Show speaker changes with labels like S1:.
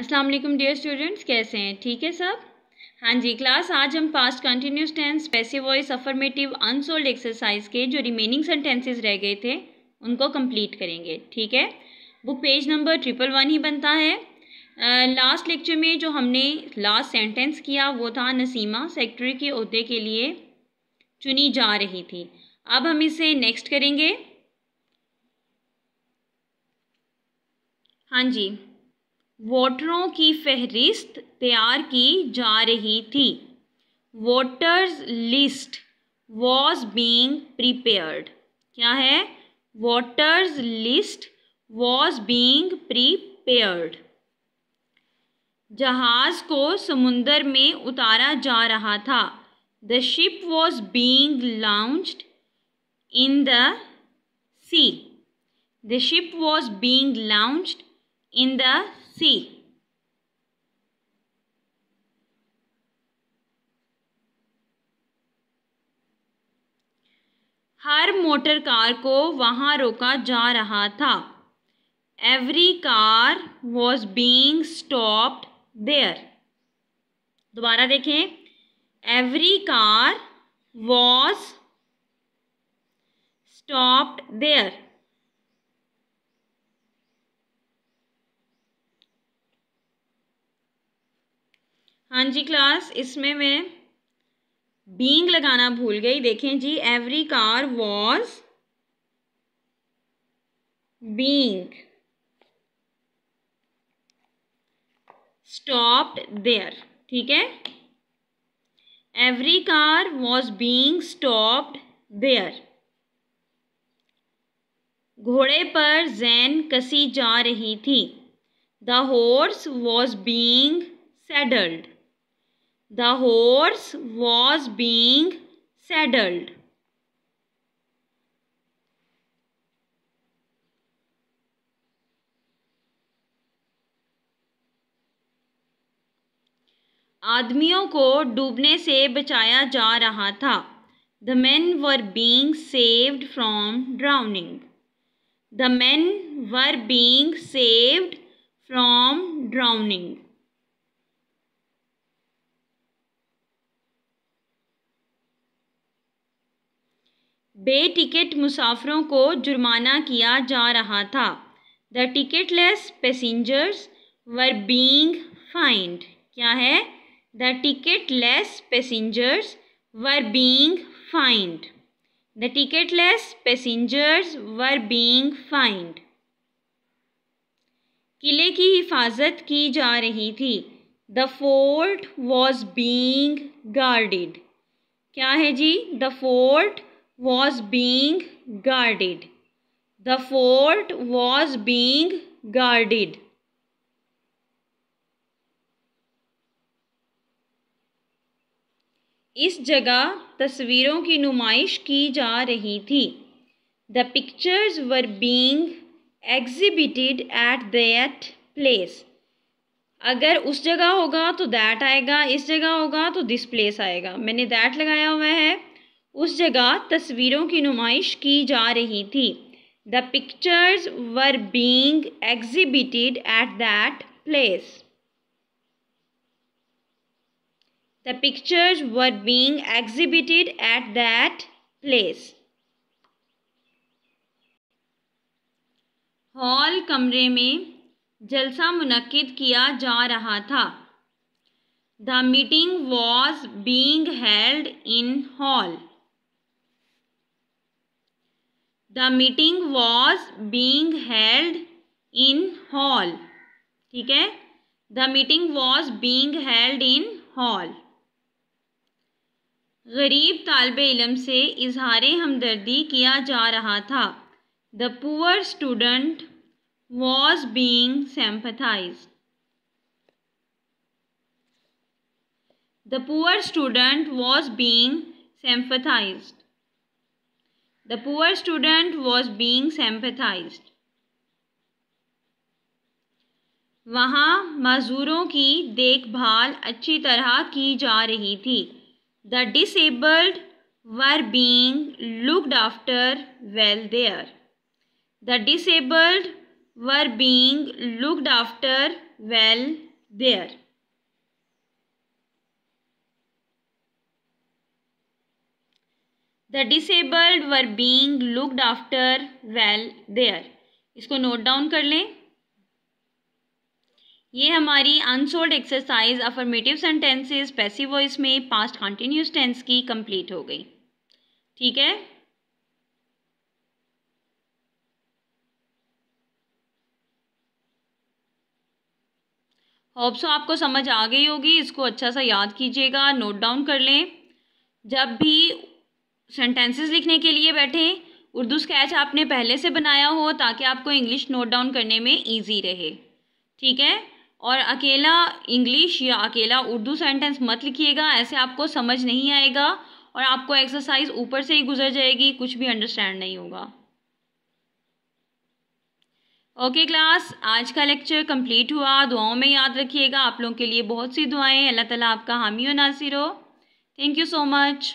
S1: अस्सलाम वालेकुम dear students कैसे हैं ठीक है सब हाँ जी क्लास आज हम past continuous tense passive voice affirmative unsolved exercise के जो रिमेनिंग सेंटेंसेस रह गए थे उनको कंप्लीट करेंगे ठीक है book page number triple one ही बनता है लास्ट uh, लेक्चर में जो हमने लास्ट सेंटेंस किया वो था नसीमा सेक्रेटरी के अहदे के लिए चुनी जा रही थी अब हम इसे नेक्स्ट करेंगे हाँ जी वोटरों की फहरिस्त तैयार की जा रही थी voters list was being prepared क्या है voters list was being prepared जहाज़ को समुंदर में उतारा जा रहा था the ship was being launched in the sea the ship was being launched in the sea. हर मोटर कार को वहाँ रोका जा रहा था every car was being stopped there दोबारा देखें every car was stopped there हाँ जी क्लास इसमें मैं बींग लगाना भूल गई देखें जी every car was being stopped there ठीक है every car was being stopped there घोड़े पर जैन कसी जा रही थी the horse was being saddled The horse was being saddled. आदमियों को डूबने से बचाया जा रहा था the man were being saved from drowning the man were being saved from drowning बेटिकट मुसाफरों को जुर्माना किया जा रहा था the less passengers were being fined क्या है the less passengers were being fined the less passengers were being fined किले की हिफाजत की जा रही थी the fort was being guarded क्या है जी the fort was being guarded. The fort was being guarded. इस जगह तस्वीरों की नुमाइश की जा रही थी the pictures were being exhibited at that place अगर उस जगह होगा तो दैट आएगा इस जगह होगा तो दिस प्लेस आएगा मैंने दैट लगाया हुआ है उस जगह तस्वीरों की नुमाइश की जा रही थी the pictures were being exhibited at that place the pictures were being exhibited at that place hall कमरे में जलसा मुनद किया जा रहा था the meeting was being held in hall the meeting was being held in hall ठीक है the meeting was being held in hall गरीब तालब इलम से इजहार हमदर्दी किया जा रहा था the poor student was being sympathise the poor student was being sympathised The poor student was being sympathized. वहाँ मज़दूरों की देखभाल अच्छी तरह की जा रही थी the disabled were being looked after well there the disabled were being looked after well there the disabled were being looked after well there इसको नोट डाउन कर लें ये हमारी unsolved exercise affirmative sentences passive voice में past continuous tense की complete हो गई ठीक है होप्सो आपको समझ आ गई होगी इसको अच्छा सा याद कीजिएगा नोट डाउन कर लें जब भी सेंटेंसेस लिखने के लिए बैठे उर्दू स्केच आपने पहले से बनाया हो ताकि आपको इंग्लिश नोट डाउन करने में ईजी रहे ठीक है और अकेला इंग्लिश या अकेला उर्दू सेंटेंस मत लिखिएगा ऐसे आपको समझ नहीं आएगा और आपको एक्सरसाइज ऊपर से ही गुजर जाएगी कुछ भी अंडरस्टैंड नहीं होगा ओके okay, क्लास आज का लेक्चर कंप्लीट हुआ दुआओं में याद रखिएगा आप लोगों के लिए बहुत सी दुआएं अल्लाह ताला आपका हामी और नासिर हो थैंक यू सो मच